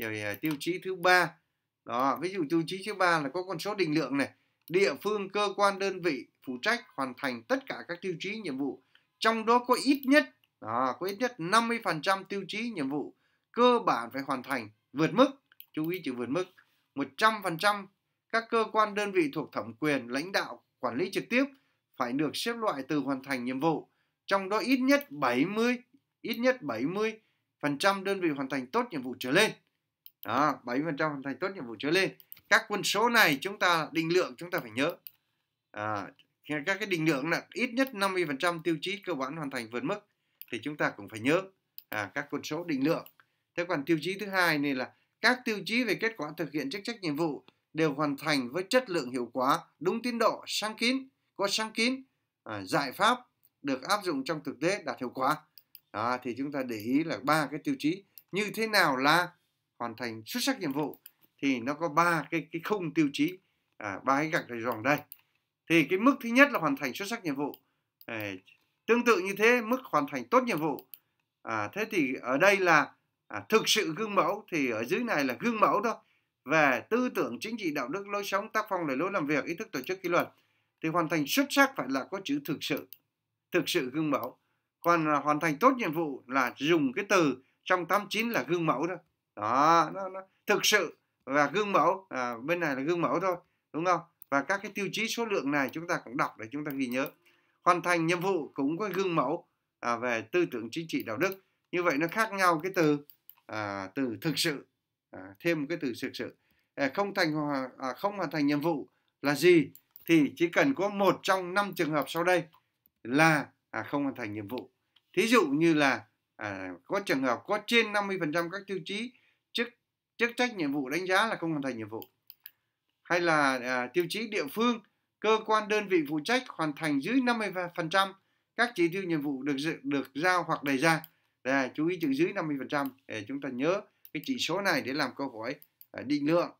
rồi ờ, tiêu chí thứ ba đó ví dụ tiêu chí thứ ba là có con số định lượng này địa phương cơ quan đơn vị phụ trách hoàn thành tất cả các tiêu chí nhiệm vụ trong đó có ít nhất đó, có ít nhất 50% tiêu chí nhiệm vụ cơ bản phải hoàn thành vượt mức chú ý chữ vượt mức 100% các cơ quan đơn vị thuộc thẩm quyền lãnh đạo quản lý trực tiếp phải được xếp loại từ hoàn thành nhiệm vụ trong đó ít nhất 70 ít nhất 70 phần trăm đơn vị hoàn thành tốt nhiệm vụ trở lên đó 70% hoàn thành tốt nhiệm vụ trở lên các quân số này chúng ta định lượng chúng ta phải nhớ à, các cái định lượng là ít nhất 50% tiêu chí cơ bản hoàn thành vượt mức thì chúng ta cũng phải nhớ à, các quân số định lượng thế còn tiêu chí thứ hai này là các tiêu chí về kết quả thực hiện chức trách nhiệm vụ đều hoàn thành với chất lượng hiệu quả đúng tiến độ sáng kín có sáng kín à, giải pháp được áp dụng trong thực tế đạt hiệu quả à, thì chúng ta để ý là ba cái tiêu chí như thế nào là hoàn thành xuất sắc nhiệm vụ thì nó có ba cái cái khung tiêu chí à, ba cái gạch này dòng đây thì cái mức thứ nhất là hoàn thành xuất sắc nhiệm vụ à, tương tự như thế mức hoàn thành tốt nhiệm vụ à, thế thì ở đây là à, thực sự gương mẫu thì ở dưới này là gương mẫu thôi về tư tưởng chính trị đạo đức lối sống tác phong lời lối làm việc ý thức tổ chức kỷ luật thì hoàn thành xuất sắc phải là có chữ thực sự thực sự gương mẫu còn à, hoàn thành tốt nhiệm vụ là dùng cái từ trong 89 là gương mẫu thôi đó nó, nó thực sự và gương mẫu à, bên này là gương mẫu thôi đúng không và các cái tiêu chí số lượng này chúng ta cũng đọc để chúng ta ghi nhớ hoàn thành nhiệm vụ cũng có gương mẫu à, về tư tưởng chính trị đạo đức như vậy nó khác nhau cái từ à, từ thực sự à, thêm cái từ thực sự à, không thành hòa, à, không hoàn thành nhiệm vụ là gì thì chỉ cần có một trong năm trường hợp sau đây là à, không hoàn thành nhiệm vụ thí dụ như là à, có trường hợp có trên 50% các tiêu chí chức trách nhiệm vụ đánh giá là không hoàn thành nhiệm vụ hay là à, tiêu chí địa phương cơ quan đơn vị phụ trách hoàn thành dưới 50% các chỉ tiêu nhiệm vụ được dự, được giao hoặc đề ra là chú ý chữ dưới 50% để chúng ta nhớ cái chỉ số này để làm câu hỏi à, định lượng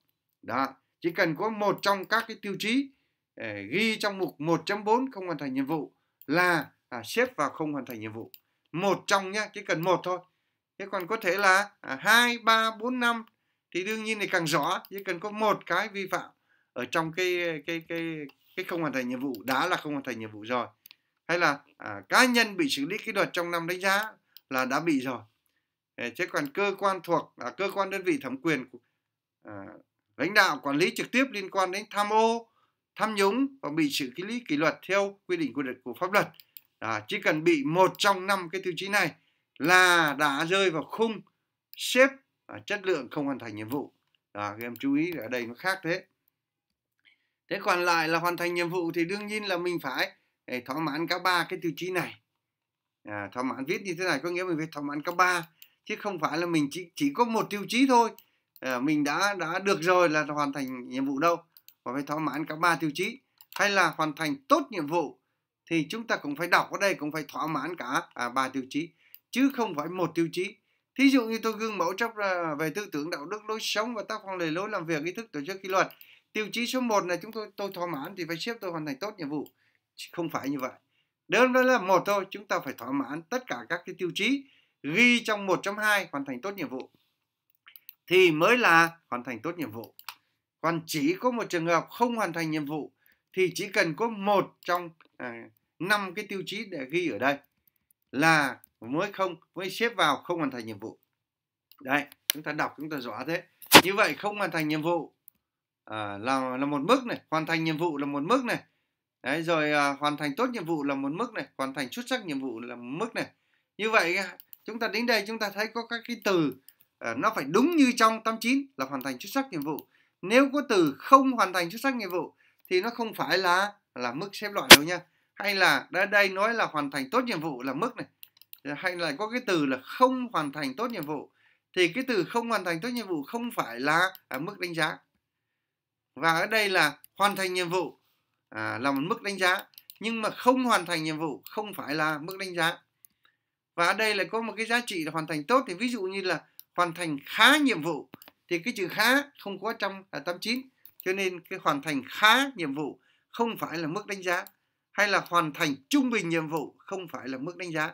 đó chỉ cần có một trong các cái tiêu chí à, ghi trong mục 1.4 không hoàn thành nhiệm vụ là à, xếp vào không hoàn thành nhiệm vụ một trong nhá chỉ cần một thôi thế còn có thể là à, hai ba bốn năm thì đương nhiên thì càng rõ chỉ cần có một cái vi phạm ở trong cái cái cái cái không hoàn thành nhiệm vụ đã là không hoàn thành nhiệm vụ rồi hay là à, cá nhân bị xử lý kỷ luật trong năm đánh giá là đã bị rồi chứ ờ, còn cơ quan thuộc à, cơ quan đơn vị thẩm quyền à, lãnh đạo quản lý trực tiếp liên quan đến tham ô tham nhũng và bị xử lý kỷ luật theo quy định của, luật của pháp luật à, chỉ cần bị một trong năm cái tiêu chí này là đã rơi vào khung xếp à, chất lượng không hoàn thành nhiệm vụ à, các em chú ý ở đây nó khác thế thế còn lại là hoàn thành nhiệm vụ thì đương nhiên là mình phải thỏa mãn cả ba cái tiêu chí này à, thỏa mãn viết như thế này có nghĩa mình phải thỏa mãn cả ba chứ không phải là mình chỉ chỉ có một tiêu chí thôi à, mình đã đã được rồi là hoàn thành nhiệm vụ đâu Mà phải thỏa mãn cả ba tiêu chí hay là hoàn thành tốt nhiệm vụ thì chúng ta cũng phải đọc ở đây cũng phải thỏa mãn cả à, ba à, tiêu chí chứ không phải một tiêu chí Thí dụ như tôi gương mẫu trong là về tư tưởng đạo đức, lối sống và tác phong lề lối làm việc, ý thức tổ chức kỷ luật. Tiêu chí số 1 là chúng tôi tôi thỏa mãn thì phải xếp tôi hoàn thành tốt nhiệm vụ. Không phải như vậy. Đơn đó là một thôi, chúng ta phải thỏa mãn tất cả các cái tiêu chí ghi trong 1.2 hoàn thành tốt nhiệm vụ thì mới là hoàn thành tốt nhiệm vụ. Còn chỉ có một trường hợp không hoàn thành nhiệm vụ thì chỉ cần có một trong à, cái tiêu chí để ghi ở đây là mới không mới xếp vào không hoàn thành nhiệm vụ đấy chúng ta đọc chúng ta rõ thế như vậy không hoàn thành nhiệm vụ à, là là một mức này hoàn thành nhiệm vụ là một mức này đấy rồi à, hoàn thành tốt nhiệm vụ là một mức này hoàn thành xuất sắc nhiệm vụ là một mức này như vậy à, chúng ta đến đây chúng ta thấy có các cái từ à, nó phải đúng như trong 89 là hoàn thành xuất sắc nhiệm vụ nếu có từ không hoàn thành xuất sắc nhiệm vụ thì nó không phải là là mức xếp loại đâu nha hay là đã đây nói là hoàn thành tốt nhiệm vụ là mức này hay là có cái từ là không hoàn thành tốt nhiệm vụ thì cái từ không hoàn thành tốt nhiệm vụ không phải là ở mức đánh giá và ở đây là hoàn thành nhiệm vụ à, là một mức đánh giá nhưng mà không hoàn thành nhiệm vụ không phải là mức đánh giá và ở đây là có một cái giá trị là hoàn thành tốt thì ví dụ như là hoàn thành khá nhiệm vụ thì cái chữ khá không có trong à, 89 cho nên cái hoàn thành khá nhiệm vụ không phải là mức đánh giá hay là hoàn thành trung bình nhiệm vụ không phải là mức đánh giá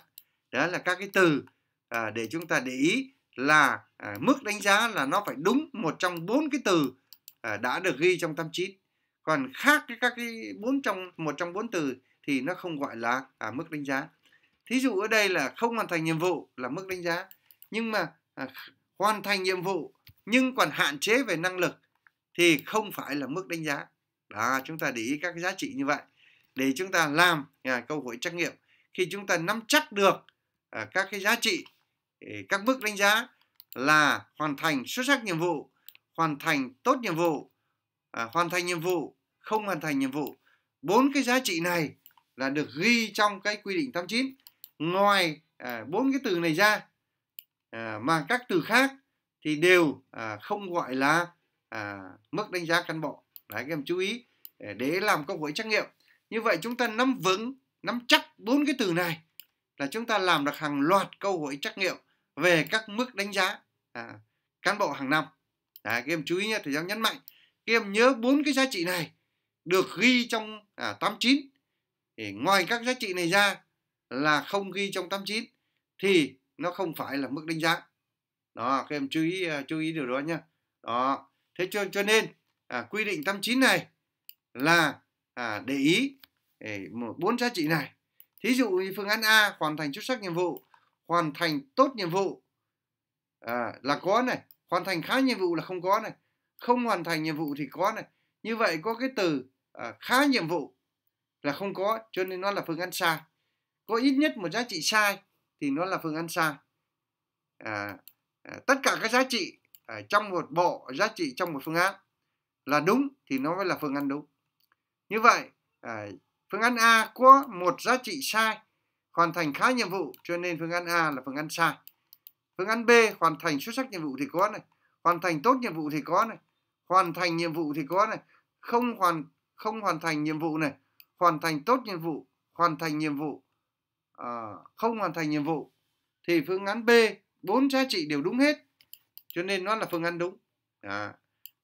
đó là các cái từ à, để chúng ta để ý là à, mức đánh giá là nó phải đúng một trong bốn cái từ à, đã được ghi trong tâm trí còn khác cái các cái bốn trong một trong bốn từ thì nó không gọi là à, mức đánh giá thí dụ ở đây là không hoàn thành nhiệm vụ là mức đánh giá nhưng mà à, hoàn thành nhiệm vụ nhưng còn hạn chế về năng lực thì không phải là mức đánh giá đó chúng ta để ý các cái giá trị như vậy để chúng ta làm à, câu hỏi trắc nghiệm khi chúng ta nắm chắc được À, các cái giá trị các mức đánh giá là hoàn thành xuất sắc nhiệm vụ hoàn thành tốt nhiệm vụ à, hoàn thành nhiệm vụ không hoàn thành nhiệm vụ bốn cái giá trị này là được ghi trong cái quy định 89 ngoài à, bốn cái từ này ra mà các từ khác thì đều không gọi là mức đánh giá cán bộ đấy các em chú ý để làm câu hội trắc nghiệm như vậy chúng ta nắm vững nắm chắc bốn cái từ này là chúng ta làm được hàng loạt câu hỏi trắc nghiệm về các mức đánh giá à, cán bộ hàng năm à, các em chú ý nhé thầy giáo nhấn mạnh các em nhớ bốn cái giá trị này được ghi trong à, 89 thì ngoài các giá trị này ra là không ghi trong 89 thì nó không phải là mức đánh giá đó các em chú ý uh, chú ý điều đó nhé đó thế cho cho nên à, quy định 89 này là à, để ý bốn giá trị này Ví dụ như phương án A hoàn thành xuất sắc nhiệm vụ, hoàn thành tốt nhiệm vụ à, là có này, hoàn thành khá nhiệm vụ là không có này, không hoàn thành nhiệm vụ thì có này. Như vậy có cái từ à, khá nhiệm vụ là không có cho nên nó là phương án sai. Có ít nhất một giá trị sai thì nó là phương án sai. À, à, tất cả các giá trị à, trong một bộ giá trị trong một phương án là đúng thì nó mới là phương án đúng. Như vậy à, Phương án A có một giá trị sai, hoàn thành khá nhiệm vụ cho nên phương án A là phương án sai. Phương án B hoàn thành xuất sắc nhiệm vụ thì có này, hoàn thành tốt nhiệm vụ thì có này, hoàn thành nhiệm vụ thì có này, không hoàn không hoàn thành nhiệm vụ này, hoàn thành tốt nhiệm vụ, hoàn thành nhiệm vụ, à, không hoàn thành nhiệm vụ thì phương án B bốn giá trị đều đúng hết, cho nên nó là phương án đúng. À,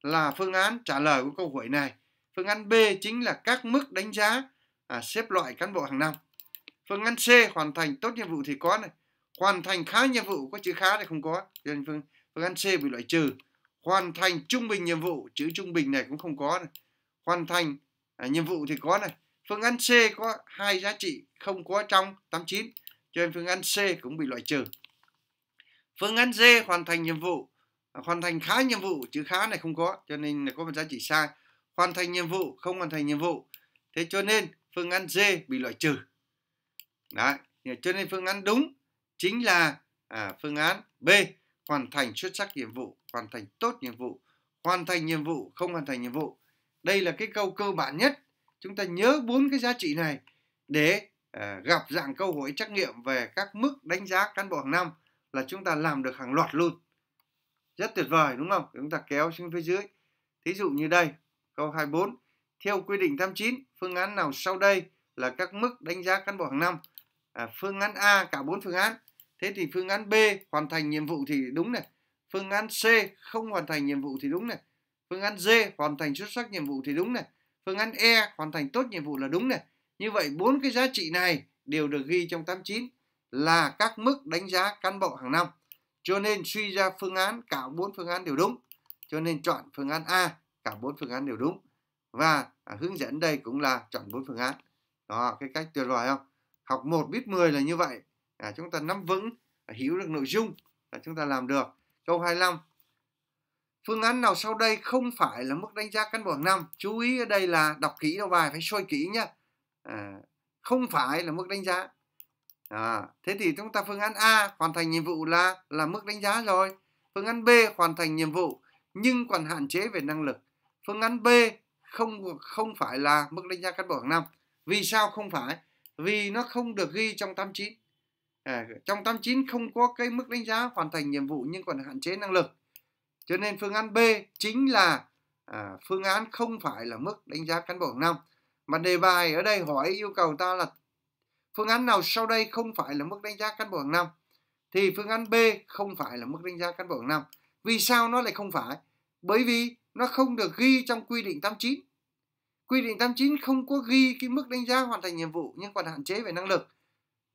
là phương án trả lời của câu hỏi này. Phương án B chính là các mức đánh giá à, xếp loại cán bộ hàng năm phương án C hoàn thành tốt nhiệm vụ thì có này hoàn thành khá nhiệm vụ có chữ khá thì không có nên phương phương án C bị loại trừ hoàn thành trung bình nhiệm vụ chữ trung bình này cũng không có này. hoàn thành à, nhiệm vụ thì có này phương án C có hai giá trị không có trong 89 cho nên phương án C cũng bị loại trừ phương án D hoàn thành nhiệm vụ à, hoàn thành khá nhiệm vụ chữ khá này không có cho nên là có một giá trị sai hoàn thành nhiệm vụ không hoàn thành nhiệm vụ thế cho nên phương án D bị loại trừ. Đấy, cho nên phương án đúng chính là à, phương án B, hoàn thành xuất sắc nhiệm vụ, hoàn thành tốt nhiệm vụ, hoàn thành nhiệm vụ, không hoàn thành nhiệm vụ. Đây là cái câu cơ bản nhất. Chúng ta nhớ bốn cái giá trị này để à, gặp dạng câu hỏi trắc nghiệm về các mức đánh giá cán bộ hàng năm là chúng ta làm được hàng loạt luôn. Rất tuyệt vời đúng không? Chúng ta kéo xuống phía dưới. Thí dụ như đây, câu 24 theo quy định 89, phương án nào sau đây là các mức đánh giá cán bộ hàng năm? À, phương án A cả bốn phương án. Thế thì phương án B hoàn thành nhiệm vụ thì đúng này. Phương án C không hoàn thành nhiệm vụ thì đúng này. Phương án D hoàn thành xuất sắc nhiệm vụ thì đúng này. Phương án E hoàn thành tốt nhiệm vụ là đúng này. Như vậy bốn cái giá trị này đều được ghi trong 89 là các mức đánh giá cán bộ hàng năm. Cho nên suy ra phương án cả bốn phương án đều đúng. Cho nên chọn phương án A cả bốn phương án đều đúng và à, hướng dẫn đây cũng là chọn bốn phương án đó cái cách tuyệt vời không học một biết 10 là như vậy à, chúng ta nắm vững à, hiểu được nội dung là chúng ta làm được câu 25 phương án nào sau đây không phải là mức đánh giá cán bộ hàng năm chú ý ở đây là đọc kỹ đầu bài phải sôi kỹ nhá à, không phải là mức đánh giá à, thế thì chúng ta phương án A hoàn thành nhiệm vụ là là mức đánh giá rồi phương án B hoàn thành nhiệm vụ nhưng còn hạn chế về năng lực phương án B không không phải là mức đánh giá cán bộ hàng năm vì sao không phải vì nó không được ghi trong 89 à, trong 89 không có cái mức đánh giá hoàn thành nhiệm vụ nhưng còn hạn chế năng lực cho nên phương án B chính là à, phương án không phải là mức đánh giá cán bộ hàng năm mà đề bài ở đây hỏi yêu cầu ta là phương án nào sau đây không phải là mức đánh giá cán bộ hàng năm thì phương án B không phải là mức đánh giá cán bộ hàng năm vì sao nó lại không phải bởi vì nó không được ghi trong quy định 89 quy định 89 không có ghi cái mức đánh giá hoàn thành nhiệm vụ nhưng còn hạn chế về năng lực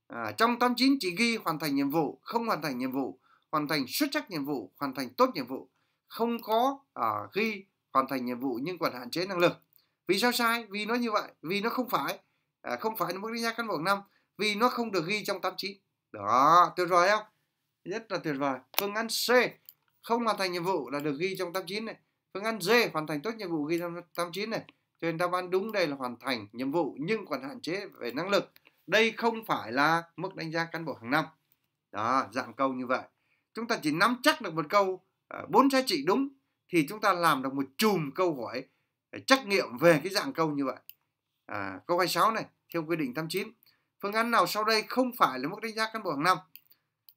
à, trong 89 chỉ ghi hoàn thành nhiệm vụ không hoàn thành nhiệm vụ hoàn thành xuất sắc nhiệm vụ hoàn thành tốt nhiệm vụ không có à, ghi hoàn thành nhiệm vụ nhưng còn hạn chế năng lực vì sao sai vì nó như vậy vì nó không phải à, không phải là mức đánh giá cán bộ năm vì nó không được ghi trong 89 đó tuyệt vời không rất là tuyệt vời phương án C không hoàn thành nhiệm vụ là được ghi trong 89 này phương án D hoàn thành tốt nhiệm vụ ghi 89 này cho nên đáp án đúng đây là hoàn thành nhiệm vụ nhưng còn hạn chế về năng lực đây không phải là mức đánh giá cán bộ hàng năm đó dạng câu như vậy chúng ta chỉ nắm chắc được một câu ờ, bốn giá trị đúng thì chúng ta làm được một chùm câu hỏi ờ, trắc nghiệm về cái dạng câu như vậy à, câu 26 này theo quy định 89 phương án nào sau đây không phải là mức đánh giá cán bộ hàng năm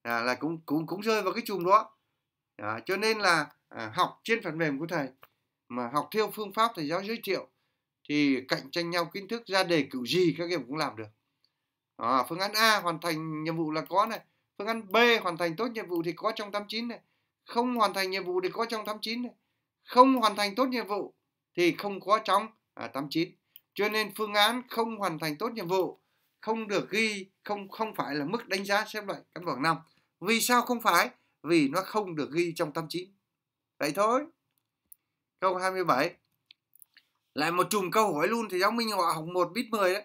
à, là cũng cũng cũng rơi vào cái chùm đó à, cho nên là À, học trên phần mềm của thầy mà học theo phương pháp thầy giáo giới thiệu thì cạnh tranh nhau kiến thức ra đề cử gì các em cũng làm được à, phương án A hoàn thành nhiệm vụ là có này phương án B hoàn thành tốt nhiệm vụ thì có trong 89 này không hoàn thành nhiệm vụ thì có trong 89 này không hoàn thành tốt nhiệm vụ thì không có trong à, 89 cho nên phương án không hoàn thành tốt nhiệm vụ không được ghi không không phải là mức đánh giá xếp loại căn bảng năm vì sao không phải vì nó không được ghi trong 89 vậy thôi câu 27 lại một chùm câu hỏi luôn thì giáo minh họ học 1 bit 10 đấy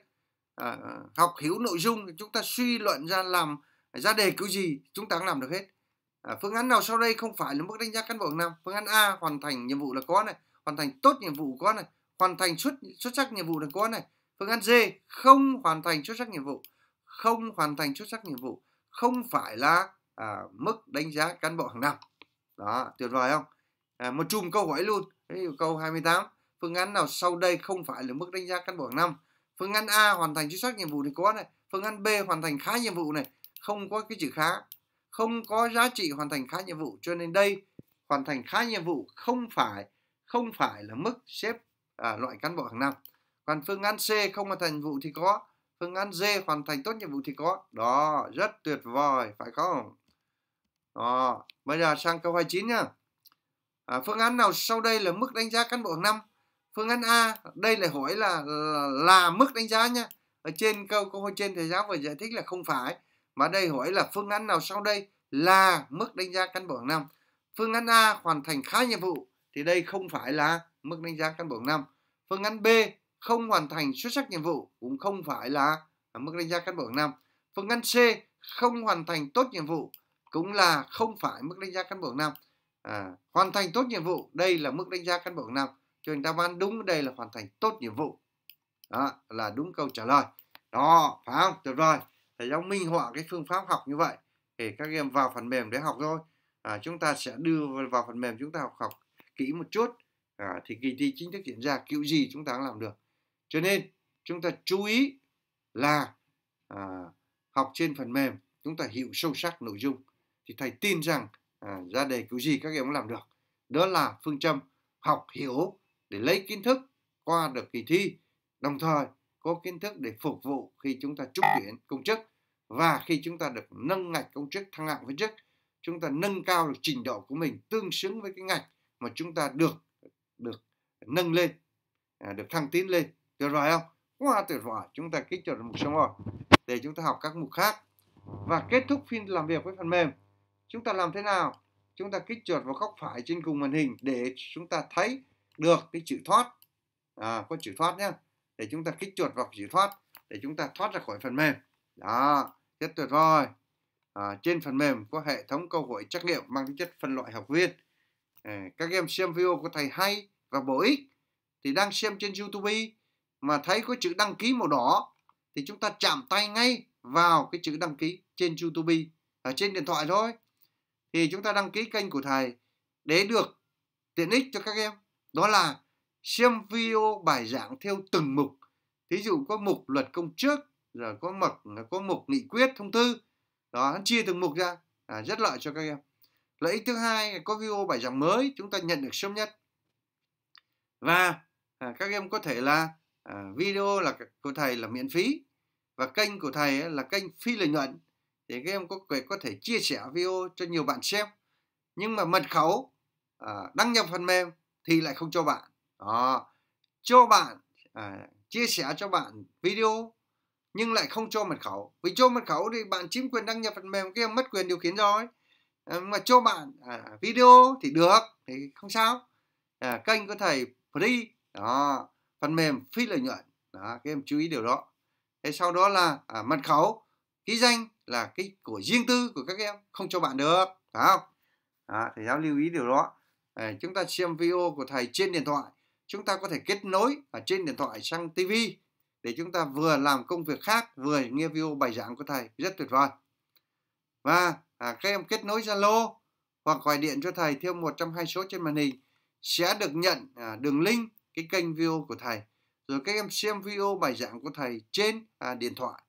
à, à, học hiểu nội dung thì chúng ta suy luận ra làm ra đề kiểu gì chúng ta cũng làm được hết à, phương án nào sau đây không phải là mức đánh giá cán bộ năm phương án a hoàn thành nhiệm vụ là có này hoàn thành tốt nhiệm vụ có này hoàn thành xuất xuất sắc nhiệm vụ là có này phương án d không hoàn thành xuất sắc nhiệm vụ không hoàn thành xuất sắc nhiệm vụ không phải là à, mức đánh giá cán bộ hàng năm đó tuyệt vời không à, một chùm câu hỏi luôn Đấy, yêu cầu 28 phương án nào sau đây không phải là mức đánh giá cán bộ hàng năm phương án A hoàn thành xuất sắc nhiệm vụ thì có này phương án B hoàn thành khá nhiệm vụ này không có cái chữ khá không có giá trị hoàn thành khá nhiệm vụ cho nên đây hoàn thành khá nhiệm vụ không phải không phải là mức xếp à, loại cán bộ hàng năm còn phương án C không hoàn thành nhiệm vụ thì có phương án D hoàn thành tốt nhiệm vụ thì có đó rất tuyệt vời phải không đó bây giờ sang câu 29 nhá à, phương án nào sau đây là mức đánh giá cán bộ năm phương án a đây là hỏi là là, là mức đánh giá nha ở trên câu câu hỏi trên thầy giáo vừa giải thích là không phải mà đây hỏi là phương án nào sau đây là mức đánh giá cán bộ hàng năm phương án a hoàn thành khá nhiệm vụ thì đây không phải là mức đánh giá cán bộ năm phương án b không hoàn thành xuất sắc nhiệm vụ cũng không phải là mức đánh giá cán bộ năm phương án c không hoàn thành tốt nhiệm vụ cũng là không phải mức đánh giá cán bộ năm à, hoàn thành tốt nhiệm vụ đây là mức đánh giá cán bộ hàng năm cho nên đáp án đúng đây là hoàn thành tốt nhiệm vụ đó là đúng câu trả lời đó phải không tuyệt vời thầy giáo minh họa cái phương pháp học như vậy để các em vào phần mềm để học thôi à, chúng ta sẽ đưa vào phần mềm chúng ta học học kỹ một chút à, thì kỳ thi chính thức diễn ra kiểu gì chúng ta cũng làm được cho nên chúng ta chú ý là à, học trên phần mềm chúng ta hiểu sâu sắc nội dung thì thầy tin rằng À, ra đề cứu gì các em cũng làm được đó là phương châm học hiểu để lấy kiến thức qua được kỳ thi đồng thời có kiến thức để phục vụ khi chúng ta trúng tuyển công chức và khi chúng ta được nâng ngạch công chức thăng hạng viên chức chúng ta nâng cao được trình độ của mình tương xứng với cái ngạch mà chúng ta được được nâng lên à, được thăng tiến lên tuyệt vời không quá tuyệt vời chúng ta kích chọn mục số 1 để chúng ta học các mục khác và kết thúc phiên làm việc với phần mềm chúng ta làm thế nào chúng ta kích chuột vào góc phải trên cùng màn hình để chúng ta thấy được cái chữ thoát à, có chữ thoát nhé để chúng ta kích chuột vào chữ thoát để chúng ta thoát ra khỏi phần mềm đó rất tuyệt vời à, trên phần mềm có hệ thống câu hỏi trắc nghiệm mang tính chất phân loại học viên à, các em xem video của thầy hay và bổ ích thì đang xem trên youtube mà thấy có chữ đăng ký màu đỏ thì chúng ta chạm tay ngay vào cái chữ đăng ký trên youtube ở trên điện thoại thôi thì chúng ta đăng ký kênh của thầy để được tiện ích cho các em đó là xem video bài giảng theo từng mục thí dụ có mục luật công trước rồi có mục có mục nghị quyết thông tư đó chia từng mục ra à, rất lợi cho các em lợi ích thứ hai có video bài giảng mới chúng ta nhận được sớm nhất và à, các em có thể là à, video là của thầy là miễn phí và kênh của thầy là kênh phi lợi nhuận để các em có quyền có thể chia sẻ video cho nhiều bạn xem nhưng mà mật khẩu à, đăng nhập phần mềm thì lại không cho bạn đó cho bạn à, chia sẻ cho bạn video nhưng lại không cho mật khẩu vì cho mật khẩu thì bạn chiếm quyền đăng nhập phần mềm kia mất quyền điều khiển rồi à, mà cho bạn à, video thì được thì không sao à, kênh của thầy free đó phần mềm phi lợi nhuận đó các em chú ý điều đó thế sau đó là à, mật khẩu ký danh là cái của riêng tư của các em không cho bạn được phải không à, thầy giáo lưu ý điều đó à, chúng ta xem video của thầy trên điện thoại chúng ta có thể kết nối ở trên điện thoại sang TV để chúng ta vừa làm công việc khác vừa nghe video bài giảng của thầy rất tuyệt vời và à, các em kết nối Zalo hoặc gọi điện cho thầy theo một trong hai số trên màn hình sẽ được nhận à, đường link cái kênh video của thầy rồi các em xem video bài giảng của thầy trên à, điện thoại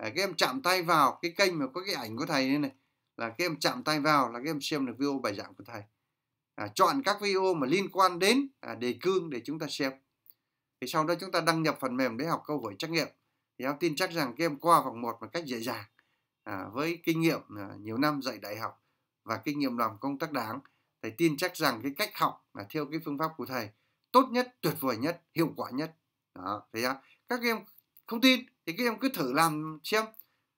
À, các em chạm tay vào cái kênh mà có cái ảnh của thầy đây này là các em chạm tay vào là các em xem được video bài giảng của thầy à, chọn các video mà liên quan đến à, đề cương để chúng ta xem thì sau đó chúng ta đăng nhập phần mềm để học câu hỏi trắc nghiệm thì em tin chắc rằng các em qua vòng một một cách dễ dàng à, với kinh nghiệm à, nhiều năm dạy đại học và kinh nghiệm làm công tác đảng thầy tin chắc rằng cái cách học là theo cái phương pháp của thầy tốt nhất tuyệt vời nhất hiệu quả nhất đó thấy không các em không tin thì các em cứ thử làm xem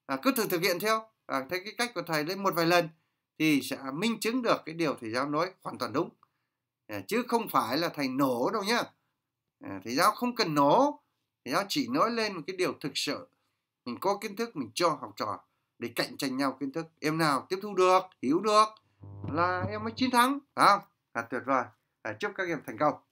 à, cứ thử thực hiện theo à, thấy cái cách của thầy lên một vài lần thì sẽ minh chứng được cái điều thầy giáo nói hoàn toàn đúng à, chứ không phải là thầy nổ đâu nhá à, thầy giáo không cần nổ thầy giáo chỉ nói lên một cái điều thực sự mình có kiến thức mình cho học trò để cạnh tranh nhau kiến thức em nào tiếp thu được hiểu được là em mới chiến thắng phải không à, tuyệt vời à, chúc các em thành công